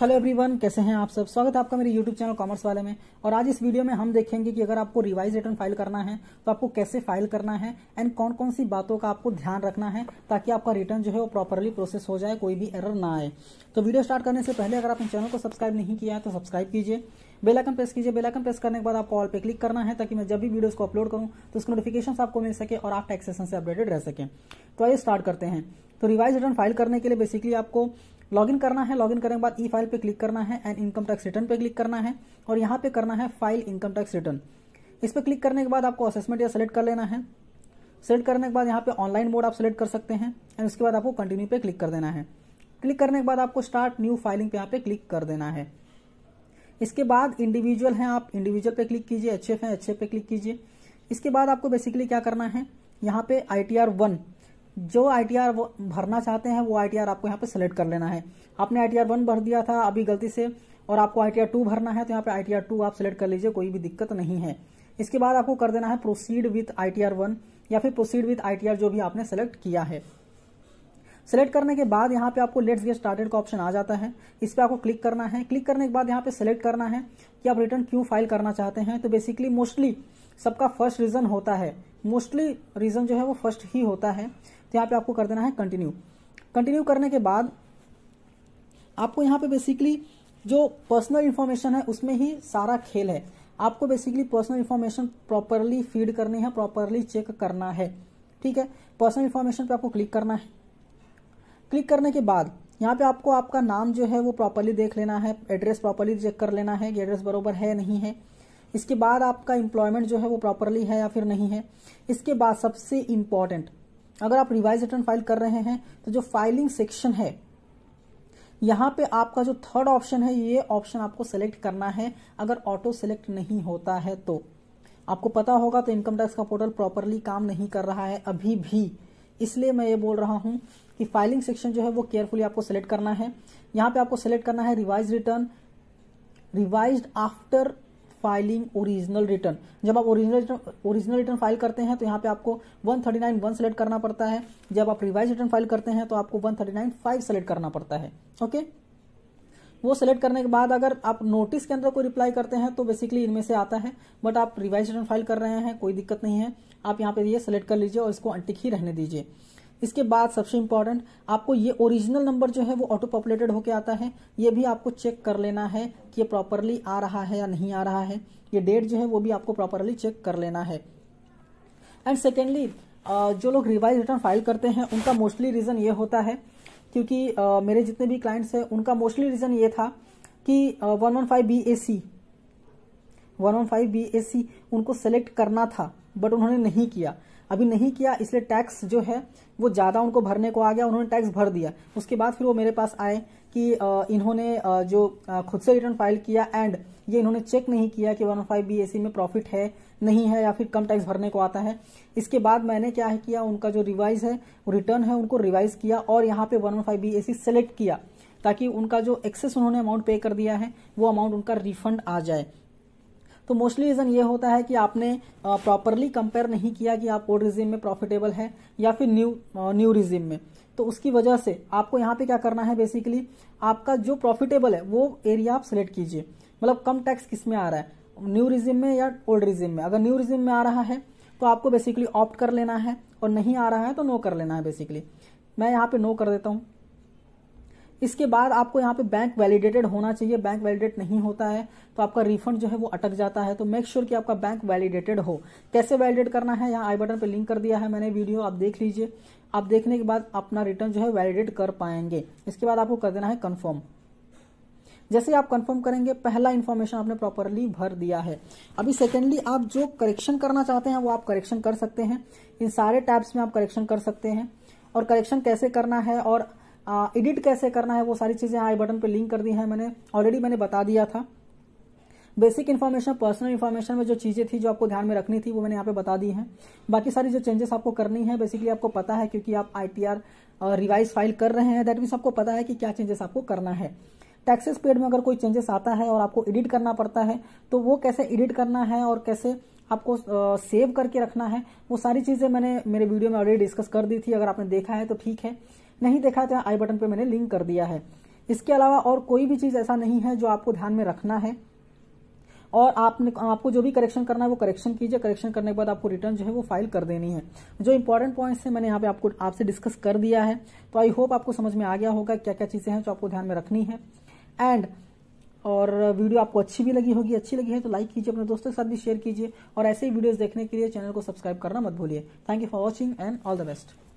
hello everyone कैसे हैं आप सब स्वागत है आपका मेरे यूट्यूब चैनल कॉमर्स वाले में और आज इस वीडियो में हम देखेंगे कि अगर आपको रिवाइज रिटर्न फाइल करना है तो आपको कैसे फाइल करना है एंड कौन कौन सी बातों का आपको ध्यान रखना है ताकि आपका रिटर्न जो है वो प्रॉपरली प्रोसेस हो जाए कोई भी एरर ना आए तो वीडियो स्टार्ट करने से पहले अगर आपने चैनल को सब्सक्राइब नहीं किया है तो सब्सक्राइब कीजिए बेलाइकन प्रेस कीजिए बेलाइकन प्रेस करने के बाद आपको ऑल पे क्लिक करना है ताकि मैं जब भी वीडियो को अपलोड करूँ तो उसके नोटिफिकेशन आपको मिल सके और आप टैक्सेशन से अपडेटेड रह सकें तो आइए स्टार्ट करते हैं तो रिवाइज रिटर्न फाइल करने के लिए बेसिकली आपको लॉगिन करना है लॉगिन करने के बाद ई फाइल पे क्लिक करना है एंड इनकम टैक्स रिटर्न पे क्लिक करना है और यहाँ पे करना है फाइल इनकम टैक्स रिटर्न इस पर क्लिक करने के बाद आपको असेसमेंट या सेलेक्ट कर लेना है सेलेक्ट करने के बाद यहाँ पे ऑनलाइन मोड आप सेलेक्ट कर सकते हैं एंड उसके बाद आपको कंटिन्यू पे क्लिक कर देना है क्लिक करने के बाद आपको स्टार्ट न्यू फाइलिंग पे यहाँ पे क्लिक कर देना है इसके बाद इंडिविजुअल हैं आप इंडिविजुअल पे क्लिक कीजिए एच एफ है एच पे क्लिक कीजिए इसके बाद आपको बेसिकली क्या करना है यहाँ पे आई टी आर वन जो आईटीआर भरना चाहते हैं वो आईटीआर आपको यहाँ पे सेलेक्ट कर लेना है आपने आईटीआर वन भर दिया था अभी गलती से और आपको आईटीआर टू भरना है तो यहाँ पे आईटीआर टू आप सेलेक्ट कर लीजिए कोई भी दिक्कत नहीं है इसके बाद आपको कर देना है प्रोसीड विथ आईटीआर वन या फिर प्रोसीड विथ आईटीआर जो भी आपने सेलेक्ट किया है सेलेक्ट करने के बाद यहाँ पे आपको लेट्स गेट स्टार्टेड का ऑप्शन आ जाता है इस पर आपको क्लिक करना है क्लिक करने के बाद यहाँ पे सेलेक्ट करना है कि आप रिटर्न क्यों फाइल करना चाहते हैं तो बेसिकली मोस्टली सबका फर्स्ट रीजन होता है मोस्टली रीजन जो है वो फर्स्ट ही होता है तो यहाँ पे आपको कर देना है कंटिन्यू कंटिन्यू करने के बाद आपको यहाँ पे बेसिकली जो पर्सनल इन्फॉर्मेशन है उसमें ही सारा खेल है आपको basically personal information properly feed करनी है प्रॉपरली चेक करना है ठीक है पर्सनल इन्फॉर्मेशन पे आपको क्लिक करना है क्लिक करने के बाद यहाँ पे आपको आपका नाम जो है वो प्रॉपरली देख लेना है एड्रेस प्रॉपरली चेक कर लेना है कि एड्रेस बरोबर है नहीं है इसके बाद आपका एम्प्लॉयमेंट जो है वो प्रॉपरली है या फिर नहीं है इसके बाद सबसे इम्पॉर्टेंट अगर आप रिवाइज रिटर्न फाइल कर रहे हैं तो जो फाइलिंग सेक्शन है यहाँ पे आपका जो थर्ड ऑप्शन है ये ऑप्शन आपको सेलेक्ट करना है अगर ऑटो सेलेक्ट नहीं होता है तो आपको पता होगा तो इनकम टैक्स का पोर्टल प्रॉपरली काम नहीं कर रहा है अभी भी इसलिए मैं ये बोल रहा हूँ कि फाइलिंग सेक्शन जो है वो केयरफुली आपको सेलेक्ट करना है यहाँ पे आपको सेलेक्ट करना है revise return revise after filing original return जब आप ओरिजिनल ओरिजिनल रिटर्न फाइल करते हैं तो यहाँ पे आपको 139 वन सेलेक्ट करना पड़ता है जब आप रिवाइज रिटर्न फाइल करते हैं तो आपको 139 फाइव सेलेक्ट करना पड़ता है ओके वो सेलेक्ट करने के बाद अगर आप नोटिस के अंदर कोई रिप्लाई करते हैं तो बेसिकली इनमें से आता है बट आप रिवाइज रिटर्न फाइल कर रहे हैं कोई दिक्कत नहीं है आप यहाँ पे ये सेलेक्ट कर लीजिए और इसको अंटिक ही रहने दीजिए इसके बाद सबसे इंपॉर्टेंट आपको ये ओरिजिनल नंबर जो है वो ऑटो पॉपुलेटेड होके आता है ये भी आपको चेक कर लेना है कि ये प्रॉपरली आ रहा है या नहीं आ रहा है ये डेट जो है वो भी आपको प्रॉपरली चेक कर लेना है एंड सेकेंडली जो लोग रिवाइज रिटर्न फाइल करते हैं उनका मोस्टली रीज़न ये होता है क्योंकि मेरे जितने भी क्लाइंट्स हैं उनका मोस्टली रीज़न ये था कि one one five B A C one one five B A C उनको सेलेक्ट करना था बट उन्होंने नहीं किया अभी नहीं किया इसलिए टैक्स जो है वो ज़्यादा उनको भरने को आ गया उन्होंने टैक्स भर दिया उसके बाद फिर वो मेरे पास आए कि इन्होंने जो खुद से रिटर्न फाइल किया एंड ये इन्होंने चेक नहीं किया कि वन फाइव बी में प्रॉफिट है नहीं है या फिर कम टैक्स भरने को आता है इसके बाद मैंने क्या है किया उनका जो रिवाइज है रिटर्न है उनको रिवाइज किया और यहाँ पे वन फाइव बी सेलेक्ट किया ताकि उनका जो एक्सेस उन्होंने अमाउंट पे कर दिया है वो अमाउंट उनका रिफंड आ जाए तो मोस्टली रीजन ये होता है कि आपने प्रॉपरली कंपेयर नहीं किया कि आप ओल्ड रिजिम में प्रॉफिटेबल है या फिर न्यू न्यू रिजिम में तो उसकी वजह से आपको यहाँ पे क्या करना है बेसिकली आपका जो प्रॉफिटेबल है वो एरिया आप सिलेक्ट कीजिए मतलब कम टैक्स किस में आ रहा है न्यू रिजिम में या ओल्ड रिजिम में अगर न्यू रिजिम में आ रहा है तो आपको बेसिकली ऑप्ट कर लेना है और नहीं आ रहा है तो नो कर लेना है बेसिकली मैं यहाँ पे नो कर देता हूँ इसके बाद आपको यहाँ पे बैंक वैलिडेटेड होना चाहिए बैंक वैलिडेट नहीं होता है तो आपका रिफंड जो है वो अटक जाता है तो मेक श्योर sure कि आपका बैंक वैलिडेटेड हो कैसे वैलिडेट करना है यहाँ आई बटन पे लिंक कर दिया है मैंने वीडियो आप देख लीजिए आप देखने के बाद अपना रिटर्न जो है वैलिडेट कर पाएंगे इसके बाद आपको कर देना है कन्फर्म जैसे आप कंफर्म करेंगे पहला इन्फॉर्मेशन आपने प्रॉपरली भर दिया है अभी सेकेंडली आप जो करेक्शन करना चाहते हैं वो आप करेक्शन कर सकते हैं इन सारे टैब्स में आप करेक्शन कर सकते हैं और करेक्शन कैसे करना है और एडिट कैसे करना है वो सारी चीज़ें आई बटन पर लिंक कर दी है मैंने ऑलरेडी मैंने बता दिया था बेसिक इन्फॉर्मेशन पर्सनल इन्फॉर्मेशन में जो चीज़ें थी जो आपको ध्यान में रखनी थी वो मैंने यहाँ पे बता दी हैं बाकी सारी जो चेंजेस आपको करनी है बेसिकली आपको पता है क्योंकि आप आई रिवाइज फाइल कर रहे हैं दैट मीन्स आपको पता है कि क्या चेंजेस आपको करना है टैक्सेस पेड में अगर कोई चेंजेस आता है और आपको एडिट करना पड़ता है तो वो कैसे एडिट करना है और कैसे आपको सेव करके रखना है वो सारी चीज़ें मैंने मेरे वीडियो में ऑलरेडी डिस्कस कर दी थी अगर आपने देखा है तो ठीक है नहीं देखा तो आई बटन पर मैंने लिंक कर दिया है इसके अलावा और कोई भी चीज़ ऐसा नहीं है जो आपको ध्यान में रखना है और आपने आपको जो भी करेक्शन करना है वो करेक्शन कीजिए करेक्शन करने के बाद आपको रिटर्न जो है वो फाइल कर देनी है जो इंपॉर्टेंट पॉइंट्स है मैंने यहाँ पे आपको आपसे डिस्कस कर दिया है तो आई होप आपको समझ में आ गया होगा क्या क्या चीज़ें हैं जो आपको ध्यान में रखनी है एंड और वीडियो आपको अच्छी भी लगी होगी अच्छी लगी है तो लाइक कीजिए अपने दोस्तों के साथ भी शेयर कीजिए और ऐसे ही वीडियोज देखने के लिए चैनल को सब्सक्राइब करना मत भूलिए thank you for watching and all the best